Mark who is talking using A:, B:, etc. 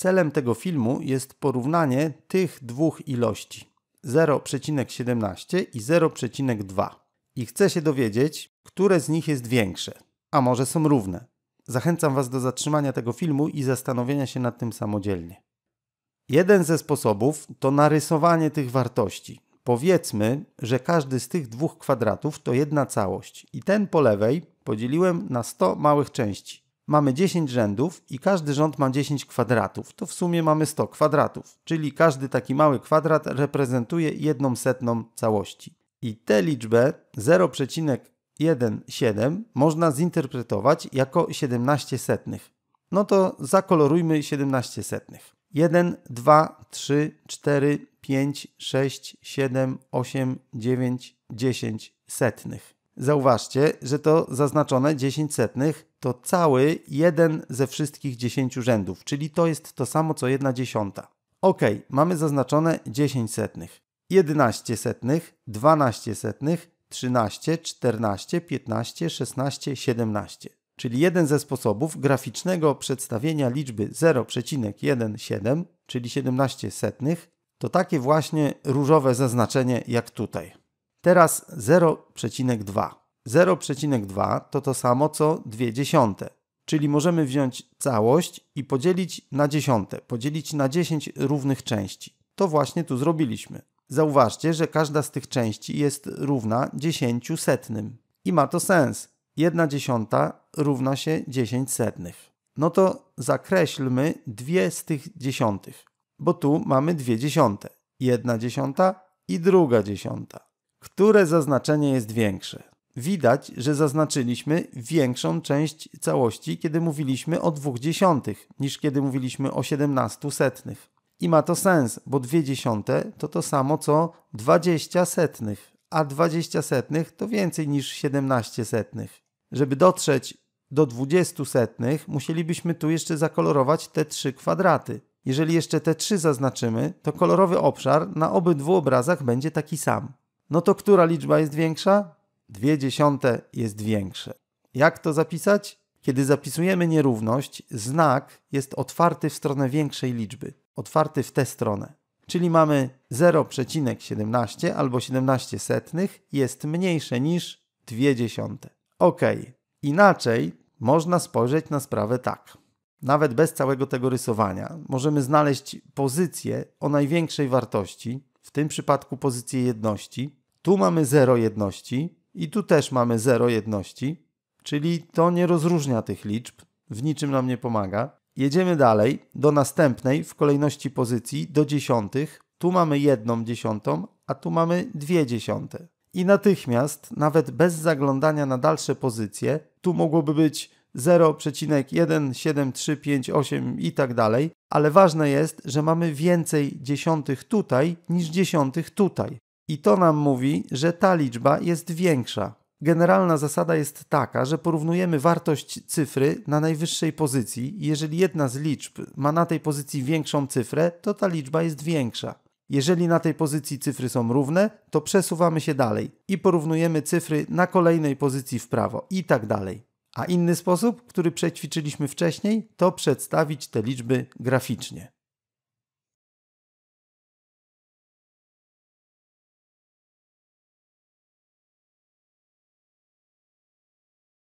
A: Celem tego filmu jest porównanie tych dwóch ilości 0,17 i 0,2 i chcę się dowiedzieć, które z nich jest większe, a może są równe. Zachęcam Was do zatrzymania tego filmu i zastanowienia się nad tym samodzielnie. Jeden ze sposobów to narysowanie tych wartości. Powiedzmy, że każdy z tych dwóch kwadratów to jedna całość i ten po lewej podzieliłem na 100 małych części mamy 10 rzędów i każdy rząd ma 10 kwadratów. To w sumie mamy 100 kwadratów, czyli każdy taki mały kwadrat reprezentuje jedną setną całości. I tę liczbę 0,17 można zinterpretować jako 17 setnych. No to zakolorujmy 17 setnych. 1, 2, 3, 4, 5, 6, 7, 8, 9, 10 setnych. Zauważcie, że to zaznaczone 10 setnych to cały jeden ze wszystkich 10 rzędów, czyli to jest to samo co 1 dziesiąta. Ok, mamy zaznaczone 10 setnych, 11 setnych, 12 setnych, 13, 14, 15, 16, 17. Czyli jeden ze sposobów graficznego przedstawienia liczby 0,17, czyli 17 setnych, to takie właśnie różowe zaznaczenie jak tutaj. Teraz 0,2. 0,2 to to samo co 2 dziesiąte, czyli możemy wziąć całość i podzielić na dziesiąte, podzielić na 10 równych części. To właśnie tu zrobiliśmy. Zauważcie, że każda z tych części jest równa 10 setnym. I ma to sens. 1 dziesiąta równa się 10 setnych. No to zakreślmy dwie z tych dziesiątych, bo tu mamy dwie dziesiąte. Jedna dziesiąta i druga dziesiąta. Które zaznaczenie jest większe? widać, że zaznaczyliśmy większą część całości, kiedy mówiliśmy o dwóch dziesiątych, niż kiedy mówiliśmy o 17 setnych. I ma to sens, bo dwie dziesiąte to to samo co dwadzieścia setnych, a dwadzieścia setnych to więcej niż 17 setnych. Żeby dotrzeć do dwudziestu setnych, musielibyśmy tu jeszcze zakolorować te trzy kwadraty. Jeżeli jeszcze te trzy zaznaczymy, to kolorowy obszar na obydwu obrazach będzie taki sam. No to która liczba jest większa? 2 dziesiąte jest większe. Jak to zapisać? Kiedy zapisujemy nierówność, znak jest otwarty w stronę większej liczby, otwarty w tę stronę. Czyli mamy 0,17 albo 17 setnych jest mniejsze niż 2 dziesiąte. Ok, inaczej można spojrzeć na sprawę tak. Nawet bez całego tego rysowania możemy znaleźć pozycję o największej wartości, w tym przypadku pozycję jedności. Tu mamy 0 jedności, i tu też mamy zero jedności, czyli to nie rozróżnia tych liczb, w niczym nam nie pomaga. Jedziemy dalej do następnej w kolejności pozycji do dziesiątych. Tu mamy jedną dziesiątą, a tu mamy dwie dziesiąte. I natychmiast, nawet bez zaglądania na dalsze pozycje, tu mogłoby być 0,17358 i tak dalej, ale ważne jest, że mamy więcej dziesiątych tutaj niż dziesiątych tutaj. I to nam mówi, że ta liczba jest większa. Generalna zasada jest taka, że porównujemy wartość cyfry na najwyższej pozycji. Jeżeli jedna z liczb ma na tej pozycji większą cyfrę, to ta liczba jest większa. Jeżeli na tej pozycji cyfry są równe, to przesuwamy się dalej i porównujemy cyfry na kolejnej pozycji w prawo i tak dalej. A inny sposób, który przećwiczyliśmy wcześniej, to przedstawić te liczby graficznie.